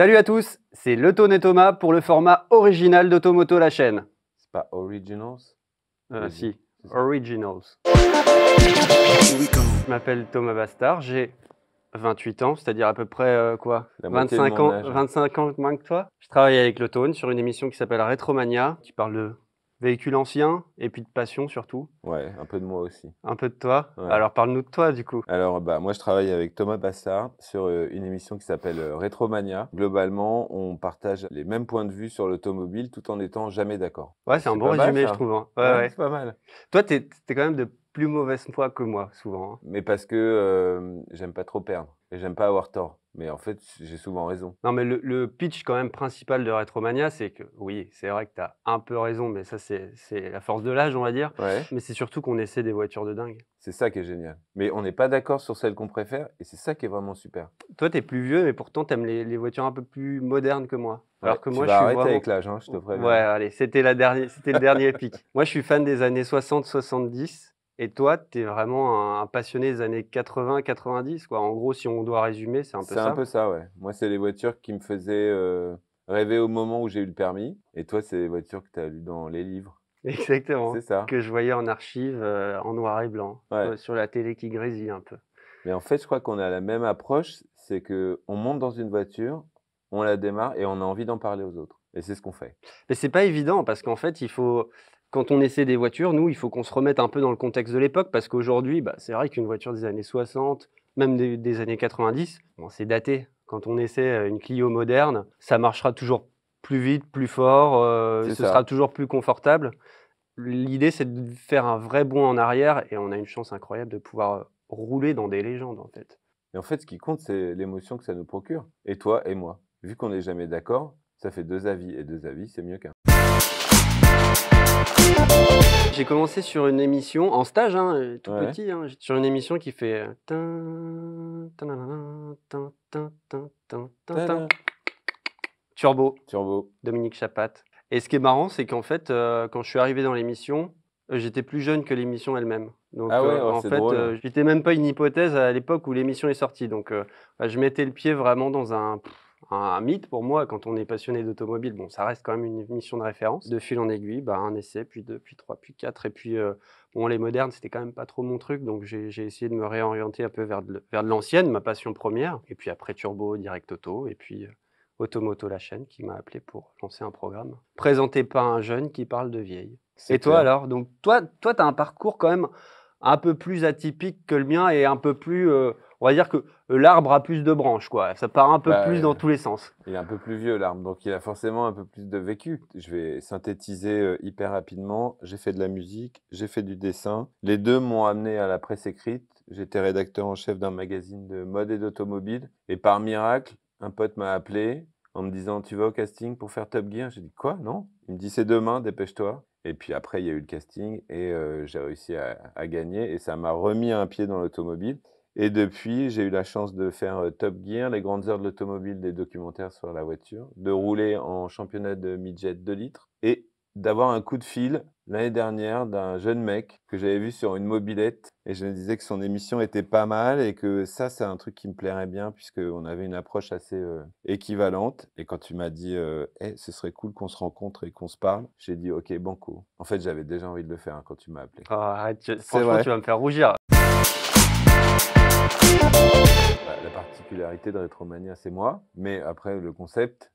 Salut à tous, c'est Le et Thomas pour le format original d'Automoto la chaîne. C'est pas Originals Euh si, Originals. Je m'appelle Thomas Bastard, j'ai 28 ans, c'est-à-dire à peu près euh, quoi 25 ans, 25 ans moins que toi. Je travaille avec Le sur une émission qui s'appelle Retromania, qui parle de véhicule ancien et puis de passion surtout. Ouais, un peu de moi aussi. Un peu de toi. Alors parle-nous de toi du coup. Alors bah moi je travaille avec Thomas Bassard sur euh, une émission qui s'appelle euh, Retromania. Globalement, on partage les mêmes points de vue sur l'automobile tout en étant jamais d'accord. Ouais, c'est un bon résumé je trouve. Hein. Ouais, ouais, C'est pas mal. Toi, tu es quand même de plus mauvaise foi que moi, souvent. Hein. Mais parce que j'aime pas trop perdre. Et j'aime pas avoir tort. Mais en fait, j'ai souvent raison. Non, mais le, pitch quand même principal de Retromania, c'est que oui, c'est vrai que tu as un peu raison, mais ça, c'est la force de l'âge, on va dire. Mais c'est surtout qu'on essaie des voitures de dingue. C'est ça qui est génial. Mais on n'est pas d'accord sur celle qu'on préfère. Et c'est ça qui est vraiment super. Toi, tu es plus vieux, mais pourtant, tu les, les voitures un peu plus modernes que moi. Alors que moi, tu je suis arrêter avec l'âge, hein, je te préviens. Ouais, allez, c'était la dernière, c'était le dernier pic. Moi, je suis fan des années 60-70 et toi, tu es vraiment un, passionné des années 80-90, quoi. En gros, si on doit résumer, c'est un peu ça. C'est un peu ça, ouais. Moi, c'est les voitures qui me faisaient euh, rêver au moment où j'ai eu le permis. Et toi, c'est les voitures que tu as lues dans les livres. Exactement. c'est ça. Que je voyais en archive, euh, en noir et blanc, euh, sur la télé qui grésille un peu. Mais en fait, je crois qu'on a la même approche, c'est qu'on monte dans une voiture, on la démarre et on a envie d'en parler aux autres. Et c'est ce qu'on fait. Mais c'est pas évident parce qu'en fait, il faut quand on essaie des voitures, nous, il faut qu'on se remette un peu dans le contexte de l'époque, parce qu'aujourd'hui, bah, c'est vrai qu'une voiture des années 60, même des, années 90, c'est daté. Quand on essaie euh, une Clio moderne, ça marchera toujours plus vite, plus fort, euh, ce sera toujours plus confortable. L'idée, c'est de faire un vrai bond en arrière, et on a une chance incroyable de pouvoir euh, rouler dans des légendes, en fait. Et en fait, ce qui compte, c'est l'émotion que ça nous procure. Et toi et moi, vu qu'on n'est jamais d'accord, ça fait deux avis, et deux avis, c'est mieux qu'un. J'ai commencé sur une émission en stage, hein, euh, tout petit, hein. sur une émission qui fait. Euh, Turbo. Turbo. Dominique Chapat. Et ce qui est marrant, c'est qu'en fait, euh, quand je suis arrivé dans l'émission, j'étais plus jeune que l'émission elle-même. Donc, ah oh, en fait, j'étais même pas une hypothèse à l'époque où l'émission est sortie. Donc, je mettais le pied vraiment dans un un, mythe pour moi. Quand on est passionné d'automobile, bon, ça reste quand même une mission de référence. De fil en aiguille, bah, un essai, puis deux, puis trois, puis quatre. Et puis, euh, bon, les modernes, c'était quand même pas trop mon truc, donc j'ai essayé de me réorienter un peu vers vers de l'ancienne, ma passion première. Et puis après, Turbo, Direct Auto, et puis euh, Automoto, la chaîne, qui m'a appelé pour lancer un programme. Présenté par un jeune qui parle de vieille. Et toi alors Donc, toi, toi, tu as un parcours quand même un peu plus atypique que le mien et un peu plus. Euh, on va dire que euh, l'arbre a plus de branches, quoi. Ça part un peu bah, plus dans euh, tous les sens. Il est un peu plus vieux, l'arbre, donc il a forcément un peu plus de vécu. Je vais synthétiser euh, hyper rapidement. J'ai fait de la musique, j'ai fait du dessin. Les deux m'ont amené à la presse écrite. J'étais rédacteur en chef d'un magazine de mode et d'automobile. Et par miracle, un pote m'a appelé en me disant Tu vas au casting pour faire Top Gear J'ai dit Quoi Non Il me dit C'est demain, dépêche-toi. Et puis après, il y a eu le casting et j'ai réussi à, gagner. Et ça m'a remis un pied dans l'automobile. Et depuis, j'ai eu la chance de faire euh, Top Gear, les grandes heures de l'automobile, des documentaires sur la voiture, de rouler en championnat de mid-jet 2 litres et d'avoir un coup de fil l'année dernière d'un jeune mec que j'avais vu sur une mobilette et je me disais que son émission était pas mal et que ça c'est un truc qui me plairait bien puisqu'on avait une approche assez euh, équivalente et quand tu m'as dit euh, Eh, ce serait cool qu'on se rencontre et qu'on se parle j'ai dit ok banco en fait j'avais déjà envie de le faire hein, quand tu m'as appelé ah, franchement vrai. tu vas me faire rougir bah, la particularité de Retromania, c'est moi, mais après, le concept,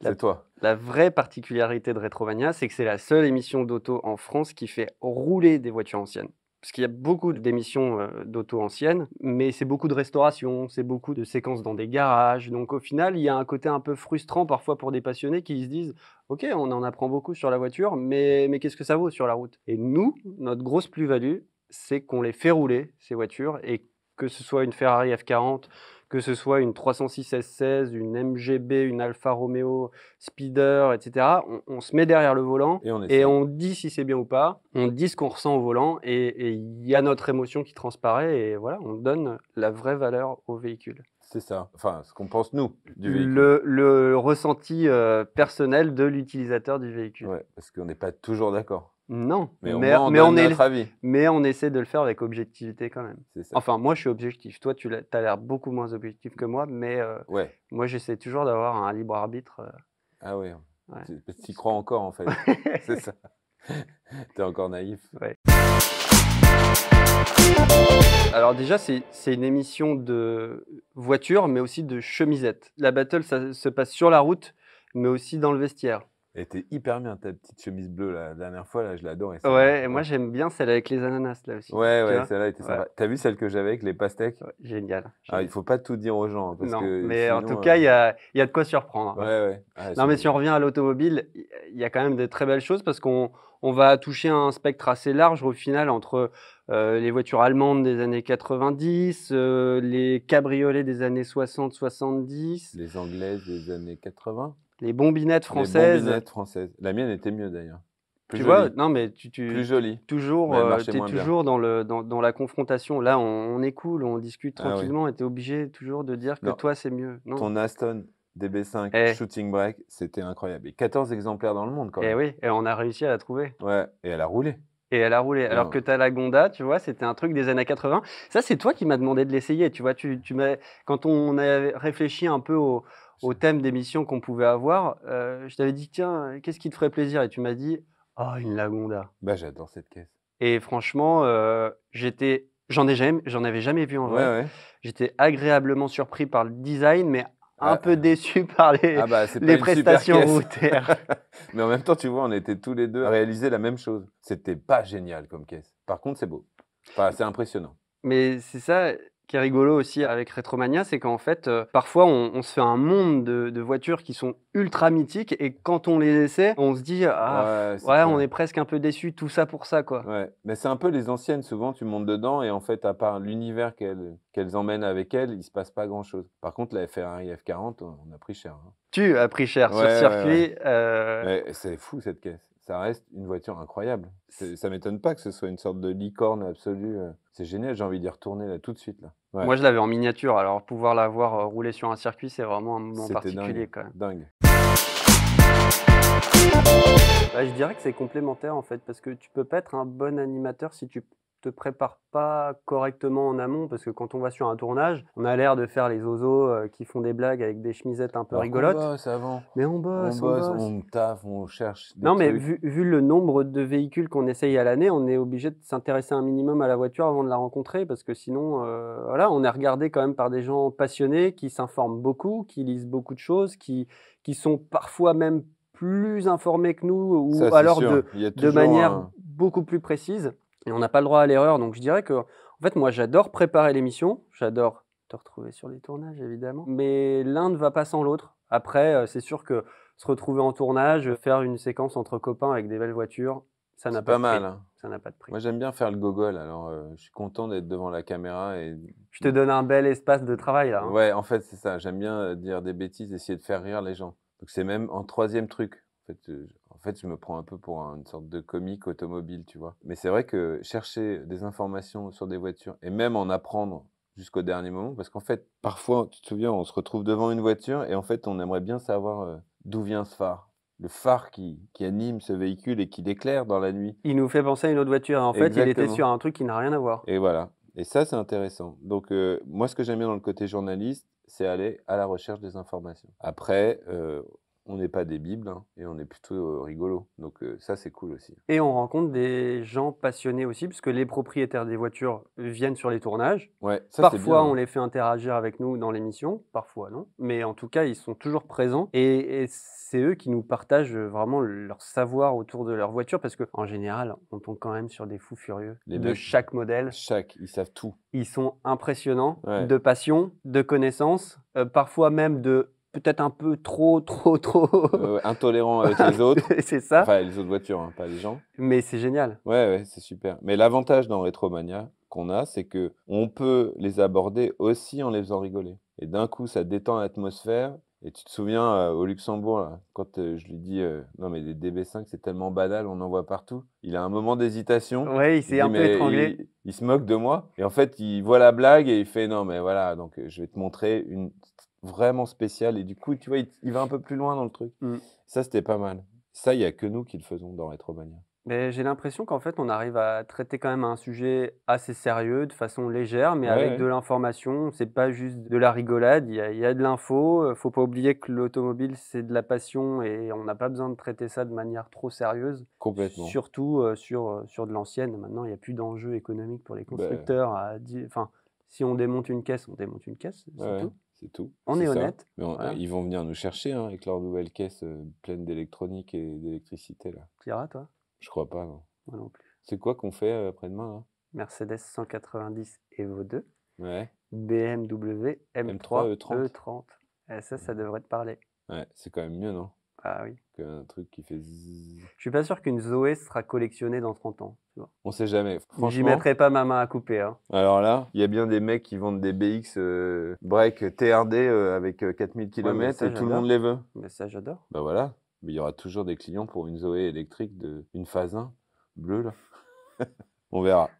c'est toi. La vraie particularité de Retromania, c'est que c'est la seule émission d'auto en France qui fait rouler des voitures anciennes. Parce qu'il y a beaucoup d'émissions euh, d'auto anciennes, mais c'est beaucoup de restauration, c'est beaucoup de séquences dans des garages. Donc au final, il y a un côté un peu frustrant parfois pour des passionnés qui se disent Ok, on en apprend beaucoup sur la voiture, mais, mais qu'est-ce que ça vaut sur la route Et nous, notre grosse plus-value, c'est qu'on les fait rouler, ces voitures, et que ce soit une Ferrari F40, que ce soit une 306 S16, une MGB, une Alfa Romeo Speeder, etc. On, se met derrière le volant et on, dit si c'est bien ou pas, on dit ce qu'on ressent au volant et il y a notre émotion qui transparaît et voilà, on donne la vraie valeur au véhicule. C'est ça, enfin ce qu'on pense nous du véhicule. Le, ressenti euh, personnel de l'utilisateur du véhicule. Ouais, parce qu'on n'est pas toujours d'accord. Non, mais, on, est, mais on essaie de le faire avec objectivité quand même. Enfin, moi je suis objectif. Toi, tu as, l'air beaucoup moins objectif que moi, mais euh, moi j'essaie toujours d'avoir un libre arbitre. Euh. Ah oui, ouais. tu y crois encore en fait. C'est ça. tu es encore naïf. Alors déjà, c'est une émission de voiture, mais aussi de chemisette. La battle, ça se passe sur la route, mais aussi dans le vestiaire. Elle était hyper bien ta petite chemise bleue la dernière fois, là, je l'adore. Ouais, et moi j'aime bien celle avec les ananas là aussi. Ouais, ouais, celle-là était sympa. T'as vu celle que j'avais avec les pastèques Génial. Alors, ah, il faut pas tout dire aux gens. Hein, non, mais en tout cas, il y a, y a, de quoi surprendre. Ouais, ouais. Ah, non, mais si on revient à l'automobile, il y a quand même de très belles choses parce qu'on on va toucher un spectre assez large au final entre euh, les voitures allemandes des années 90, euh, les cabriolets des années 60-70. Les anglaises des années 80 les bombinettes françaises. Les bombinettes françaises. La mienne était mieux d'ailleurs. tu vois, non mais tu, Toujours, euh, es toujours dans le dans, la confrontation. Là, on, on, est cool, on discute ah tranquillement, et tu es obligé toujours de dire que toi c'est mieux. Ton Aston DB5 eh. Shooting Break, c'était incroyable. Et 14 exemplaires dans le monde quand Et eh oui, et on a réussi à la trouver. Ouais, et elle a roulé et elle a roulé. Alors ah. que tu as la Gonda, tu vois, c'était un truc des années 80. Ça, c'est toi qui m'as demandé de l'essayer. Tu vois, tu, tu quand on a réfléchi un peu au, thème d'émission qu'on pouvait avoir, euh, je t'avais dit, tiens, qu'est-ce qui te ferait plaisir Et tu m'as dit, oh, une Lagonda. Bah, j'adore cette caisse. Et franchement, euh, j'étais. J'en ai jamais, j'en avais jamais vu en vrai. J'étais agréablement surpris par le design, mais un ah. peu déçu par les, ah bah, les prestations routières. Mais en même temps, tu vois, on était tous les deux à réaliser la même chose. C'était pas génial comme caisse. Par contre, c'est beau. Enfin, c'est impressionnant. Mais c'est ça, qui est rigolo aussi avec Retromania, c'est qu'en fait, euh, parfois, on, se fait un monde de, voitures qui sont ultra mythiques et quand on les essaie, on se dit, ah, ouais, on est presque un peu déçu, tout ça pour ça, quoi. Ouais, mais c'est un peu les anciennes, souvent, tu montes dedans et en fait, à part l'univers qu'elles emmènent avec elles, il se passe pas grand chose. Par contre, la Ferrari F40, on a pris cher. Hein. Tu as pris cher ouais, sur circuit. Euh. mais C'est fou cette caisse ça reste une voiture incroyable. Ça m'étonne pas que ce soit une sorte de licorne absolue. Euh. C'est génial, j'ai envie d'y retourner là tout de suite. Là. Moi, je l'avais en miniature, alors pouvoir la voir euh, rouler sur un circuit, c'est vraiment un moment particulier. Quand même. dingue. Bah, je dirais que c'est complémentaire en fait, parce que tu peux pas être un bon animateur si tu te prépare pas correctement en amont parce que quand on va sur un tournage, on a l'air de faire les oiseaux qui font des blagues avec des chemisettes un peu rigolotes. On bosse Mais on bosse, on, on taffe, on cherche. Des non, mais vu, le nombre de véhicules qu'on essaye à l'année, on est obligé de s'intéresser un minimum à la voiture avant de la rencontrer parce que sinon, euh, voilà, on est regardé quand même par des gens passionnés qui s'informent beaucoup, qui lisent beaucoup de choses, qui, qui sont parfois même plus informés que nous ou alors de, de manière beaucoup plus précise. Et on n'a pas le droit à l'erreur. Donc je dirais que, en fait, moi, j'adore préparer l'émission. J'adore te retrouver sur les tournages, évidemment. Mais l'un ne va pas sans l'autre. Après, euh, c'est sûr que se retrouver en tournage, faire une séquence entre copains avec des belles voitures, ça n'a pas, pas, mal. prix. Hein. Ça n'a pas de prix. Moi, j'aime bien faire le gogol. Alors, euh, je suis content d'être devant la caméra et. Je te donne un bel espace de travail là. Hein. Ouais, en fait, c'est ça. J'aime bien euh, dire des bêtises, essayer de faire rire les gens. Donc, c'est même en troisième truc. Euh, en fait, je me prends un peu pour une sorte de comique automobile, tu vois. Mais c'est vrai que chercher des informations sur des voitures et même en apprendre jusqu'au dernier moment, parce qu'en fait, parfois, tu te souviens, on se retrouve devant une voiture et en fait, on aimerait bien savoir euh, d'où vient ce phare le phare qui, anime ce véhicule et qui l'éclaire dans la nuit. Il nous fait penser à une autre voiture. En fait, il était sur un truc qui n'a rien à voir. Et voilà. Et ça, c'est intéressant. Donc, euh, moi, ce que j'aime bien dans le côté journaliste, c'est aller à la recherche des informations. Après, on n'est pas des bibles hein, et on est plutôt euh, rigolo. Donc euh, ça, c'est cool aussi. Et on rencontre des gens passionnés aussi, puisque les propriétaires des voitures viennent sur les tournages. Ouais, parfois, hein. on les fait interagir avec nous dans l'émission, parfois non. Mais en tout cas, ils sont toujours présents et, c'est eux qui nous partagent vraiment leur savoir autour de leur voiture, parce qu'en général, on tombe quand même sur des fous furieux de chaque modèle. Chaque, ils savent tout. Ils sont impressionnants de passion, de connaissances, euh, parfois même de peut-être un peu trop, trop, trop. intolérant avec les autres. c'est ça. Enfin, les autres voitures, hein, pas les gens. Mais c'est génial. Ouais, ouais, c'est super. Mais l'avantage dans rétromania qu'on a, c'est que on peut les aborder aussi en les faisant rigoler. Et d'un coup, ça détend l'atmosphère. Et tu te souviens euh, au Luxembourg, quand euh, je lui dis euh, non mais les DB5 c'est tellement banal, on en voit partout. Il a un moment d'hésitation. Ouais, il s'est un peu étranglé. Il, il, se moque de moi. Et en fait, il voit la blague et il fait non mais voilà, donc je vais te montrer une vraiment spécial. Et du coup, tu vois, il, va un peu plus loin dans le truc. Mm. Ça, c'était pas mal. Ça, il n'y a que nous qui le faisons dans Rétromania. Mais j'ai l'impression qu'en fait, on arrive à traiter quand même un sujet assez sérieux, de façon légère, mais avec de l'information. C'est pas juste de la rigolade. Il y, a de l'info. Euh, faut pas oublier que l'automobile, c'est de la passion et on n'a pas besoin de traiter ça de manière trop sérieuse. Complètement. Surtout euh, sur, euh, sur de l'ancienne. Maintenant, il n'y a plus d'enjeu économique pour les bah. constructeurs. Enfin, si on démonte une caisse, on démonte une caisse, c'est tout tout. On est, honnête. Ils vont venir nous chercher hein, avec leur nouvelle caisse euh, pleine d'électronique et d'électricité. Tu iras, toi Je crois pas, non. C'est quoi qu'on fait euh, après-demain hein Mercedes 190 Evo 2. Ouais. BMW M3, E30. ça, ça devrait te parler. Ouais, c'est quand même mieux, non Ah oui qu'un truc qui fait Je suis pas sûr qu'une Zoé sera collectionnée dans 30 ans. Tu vois. On sait jamais. J'y mettrai pas ma main à couper. Hein. Alors là, il y a bien des mecs qui vendent des BX euh, break TRD euh, avec 4000 euh, km et tout le monde les veut. Mais ça, j'adore. Bah voilà. Mais il y aura toujours des clients pour une Zoé électrique de une phase 1 bleue là. On verra.